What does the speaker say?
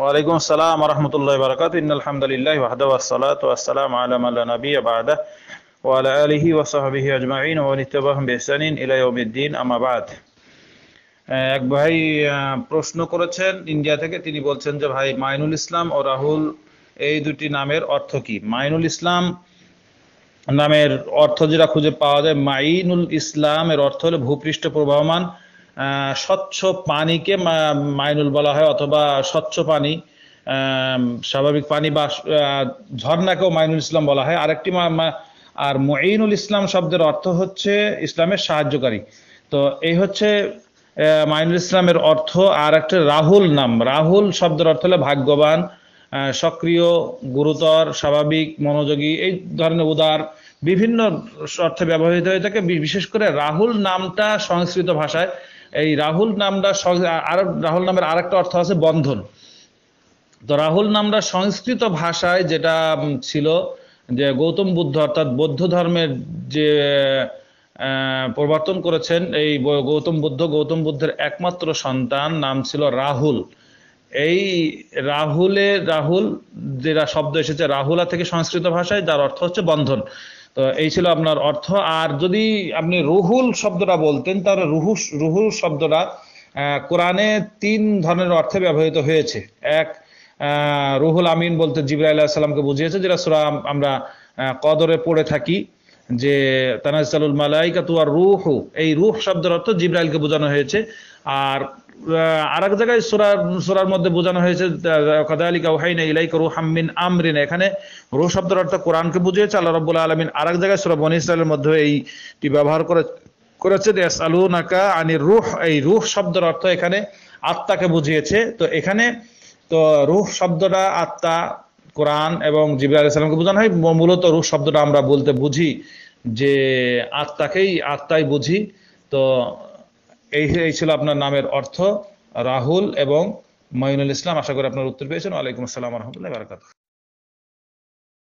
ওয়ালাইকুম আসসালাম রহমতুল্লাহ বারকাত নবী আবাদা ওয়ালা আজমাইন এক ভাই প্রশ্ন করেছেন ইন্ডিয়া থেকে তিনি বলছেন যে ভাই মাইনুল ইসলাম ও রাহুল এই দুটি নামের অর্থ কি মাইনুল ইসলাম নামের অর্থ যেটা খুঁজে পাওয়া যায় মাইনুল ইসলাম এর অর্থ হলো ভূপৃষ্ঠ প্রবাহমান স্বচ্ছ পানিকে মাইনুল বলা হয় অথবা স্বচ্ছ পানি স্বাভাবিক পানি বা ঝর্ণাকেও মাইনুল ইসলাম বলা হয় আরেকটি আর মঈনুল ইসলাম শব্দের অর্থ হচ্ছে ইসলামের সাহায্যকারী তো এই হচ্ছে মাইনুল ইসলামের অর্থ আর একটা রাহুল নাম রাহুল শব্দের অর্থ হলো ভাগ্যবান সক্রিয় গুরুতর স্বাভাবিক মনোযোগী এই ধরনের উদার বিভিন্ন অর্থে ব্যবহৃত হয়ে থাকে বিশেষ করে রাহুল নামটা সংস্কৃত ভাষায় এই রাহুল নামটা আর রাহুল নামের আর একটা অর্থ আছে বন্ধন তো রাহুল নামটা সংস্কৃত ভাষায় যেটা ছিল যে গৌতম বুদ্ধ অর্থাৎ বৌদ্ধ ধর্মের যে প্রবর্তন করেছেন এই গৌতম বুদ্ধ গৌতম বুদ্ধের একমাত্র সন্তান নাম ছিল রাহুল এই রাহুলে রাহুল যেটা শব্দ এসেছে রাহুলা থেকে সংস্কৃত ভাষায় যার অর্থ হচ্ছে বন্ধন তো এই ছিল আপনার অর্থ আর যদি আপনি রুহুল শব্দটা বলতেন তাহলে রুহু রুহুল শব্দটা কোরআনে তিন ধরনের অর্থে ব্যবহৃত হয়েছে এক রুহুল আমিন বলতে জিবরা আল্লাহ সাল্লামকে বুঝিয়েছে যেটা সুরা আমরা কদরে পড়ে থাকি যে তানাজ মালাইকা আর রুহু এই রুহ শব্দের অর্থ জিব্রাইলকে বোঝানো হয়েছে আর আর এক জায়গায় সুরার সুরার মধ্যে বোঝানো হয়েছে কদালিকা ওহাইনা করু রুহাম্মিন আমরিন এখানে রু শব্দের অর্থ কোরআনকে বুঝিয়েছে আল্লাহ রব্বুল আলমিন আর এক জায়গায় সোরা বনি ইসরায়েলের মধ্যে এইটি ব্যবহার করে করেছে দেশ আলু নাকা আনি রুহ এই রুহ শব্দের অর্থ এখানে আত্মাকে বুঝিয়েছে তো এখানে তো রুহ শব্দটা আত্মা কোরআন এবং জিবির আলাইসালামকে বোঝানো হয় মূলত রুহ শব্দটা আমরা বলতে বুঝি যে আত্মাকেই আত্মাই বুঝি তো এই এই ছিল আপনার নামের অর্থ রাহুল এবং ময়নুল ইসলাম আশা করি আপনার উত্তর পেয়েছেন ওয়ালাইকুম আসসালাম রহমতুল্লাহ বারকাত